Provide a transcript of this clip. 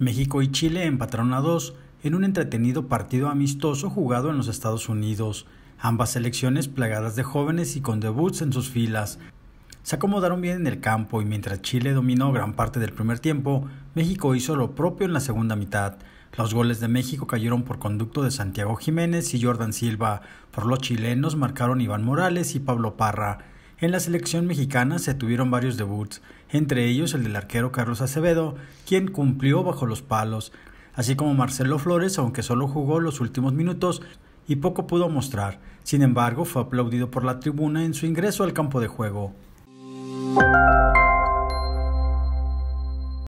México y Chile empataron a dos en un entretenido partido amistoso jugado en los Estados Unidos. Ambas selecciones plagadas de jóvenes y con debuts en sus filas. Se acomodaron bien en el campo y mientras Chile dominó gran parte del primer tiempo, México hizo lo propio en la segunda mitad. Los goles de México cayeron por conducto de Santiago Jiménez y Jordan Silva. Por los chilenos marcaron Iván Morales y Pablo Parra. En la selección mexicana se tuvieron varios debuts, entre ellos el del arquero Carlos Acevedo, quien cumplió bajo los palos, así como Marcelo Flores, aunque solo jugó los últimos minutos y poco pudo mostrar. Sin embargo, fue aplaudido por la tribuna en su ingreso al campo de juego.